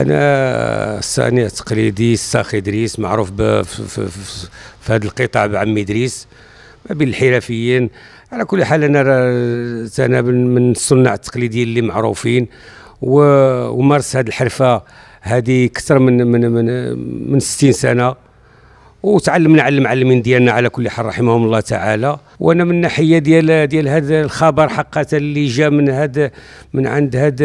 انا صانع التقليدي الساخ ادريس معروف في, في, في, في هذا القطاع بعم ادريس ما بين الحرفيين على كل حال انا انا من الصناع التقليديين اللي معروفين ومارس هذه الحرفه هذه اكثر من من من من 60 سنه وتعلمنا على المعلمين ديالنا على كل حال رحمهم الله تعالى وانا من الناحيه ديال ديال هذا الخبر حقا اللي جا من هذا من عند هذا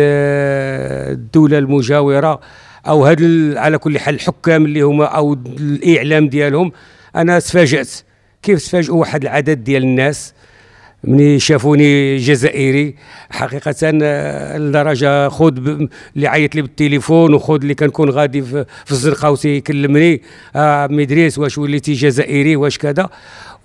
الدوله المجاوره او هذا على كل حال الحكام اللي هما او الاعلام ديالهم انا تفاجات كيف تفاجئوا واحد العدد ديال الناس مني شافوني جزائري حقيقة آه، لدرجة خود اللي عيط لي بالتليفون وخود اللي كنكون غادي في الزرقاء وتيكلمني آه مدريس واش وليتي جزائري واش كذا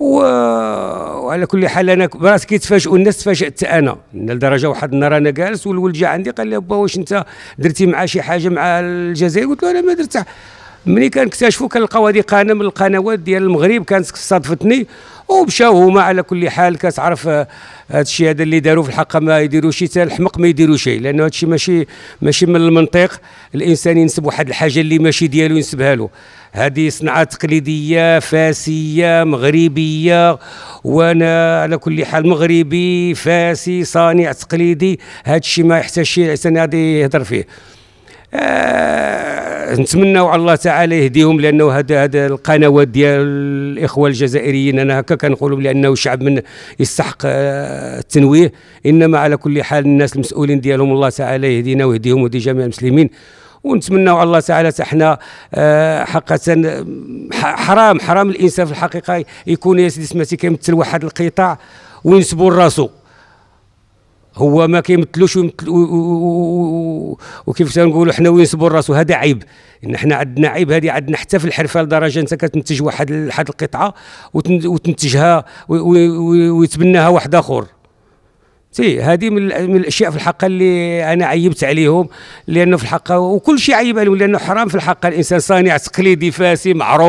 وعلى كل حال انا براسي كيتفاجئوا الناس تفاجات انا لدرجه واحد النهار انا جالس والولد جا عندي قال لي با واش انت درتي مع شي حاجه مع الجزائر قلت له انا ما درت ملي كنكتشفوا كنلقاو هذه قناه من القنوات ديال المغرب كانت صادفتني ومشاو هما على كل حال كتعرف هذا آه، الشيء هذا اللي داروا في الحق ما يديروش حتى الحمق ما يديروا شيء لانه هذا الشيء ماشي ماشي من المنطق الانسان ينسب واحد الحاجه اللي ماشي ديالو ينسبها له هذه صناعه تقليديه فاسيه مغربيه وانا على كل حال مغربي فاسي صانع تقليدي هذا الشيء ما يحتاجش الانسان غادي يهضر فيه آه نتمناو على الله تعالى يهديهم لانه هذا هذا القنوات ديال الاخوه الجزائريين انا هكا كنقولهم لانه شعب من يستحق آه، التنويه انما على كل حال الناس المسؤولين ديالهم الله تعالى يهدينا ويهديهم ويهدي جميع المسلمين ونتمناو على الله تعالى حنا آه، حقا حرام حرام الانسان في الحقيقه يكون يا سيدي سمعتي كيمثل واحد القطاع وينسبوا لراسو هو ما كيمثلوش وكيف تنقولوا حنا وين سبوا راسو هذا عيب ان حنا عندنا عيب هذه عندنا حتى في الحرفه لدرجه انت كتنتج واحد واحد القطعه وتنتجها ويتبناها واحد اخر سي هذه من الاشياء في الحقيقه اللي انا عيبت عليهم لانه في الحقيقه وكل شيء عيب عليهم لانه حرام في الحقيقه الانسان صانع تقليدي فاسي معروف